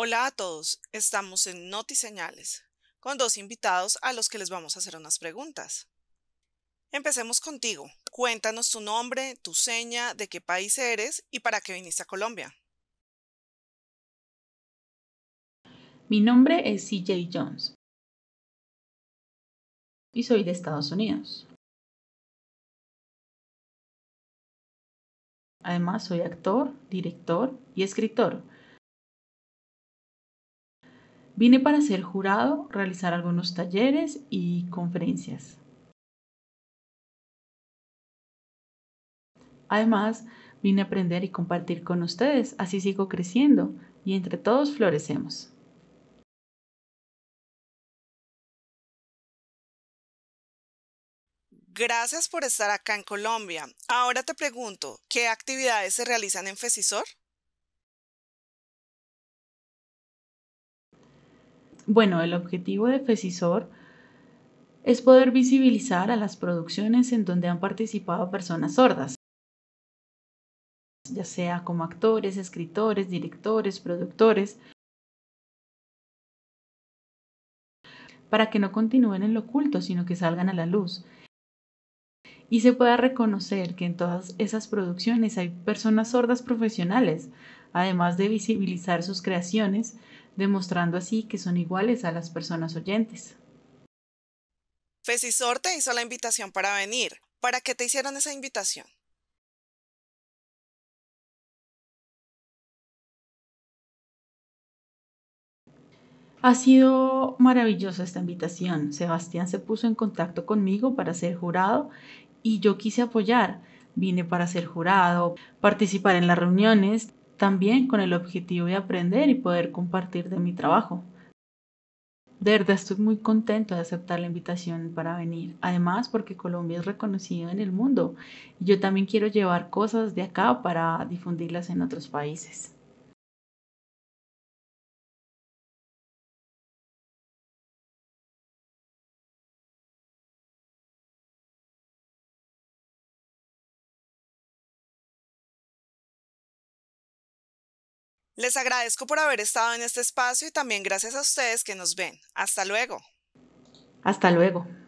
Hola a todos, estamos en NotiSeñales, con dos invitados a los que les vamos a hacer unas preguntas. Empecemos contigo. Cuéntanos tu nombre, tu seña, de qué país eres y para qué viniste a Colombia. Mi nombre es CJ Jones y soy de Estados Unidos. Además soy actor, director y escritor Vine para ser jurado, realizar algunos talleres y conferencias. Además, vine a aprender y compartir con ustedes, así sigo creciendo y entre todos florecemos. Gracias por estar acá en Colombia. Ahora te pregunto, ¿qué actividades se realizan en Fesisor? Bueno, el objetivo de Fesisor es poder visibilizar a las producciones en donde han participado personas sordas, ya sea como actores, escritores, directores, productores, para que no continúen en lo oculto, sino que salgan a la luz y se pueda reconocer que en todas esas producciones hay personas sordas profesionales, además de visibilizar sus creaciones, demostrando así que son iguales a las personas oyentes. Fesisor te hizo la invitación para venir. ¿Para qué te hicieron esa invitación? Ha sido maravillosa esta invitación. Sebastián se puso en contacto conmigo para ser jurado y yo quise apoyar. Vine para ser jurado, participar en las reuniones, también con el objetivo de aprender y poder compartir de mi trabajo. De verdad estoy muy contento de aceptar la invitación para venir, además porque Colombia es reconocida en el mundo y yo también quiero llevar cosas de acá para difundirlas en otros países. Les agradezco por haber estado en este espacio y también gracias a ustedes que nos ven. Hasta luego. Hasta luego.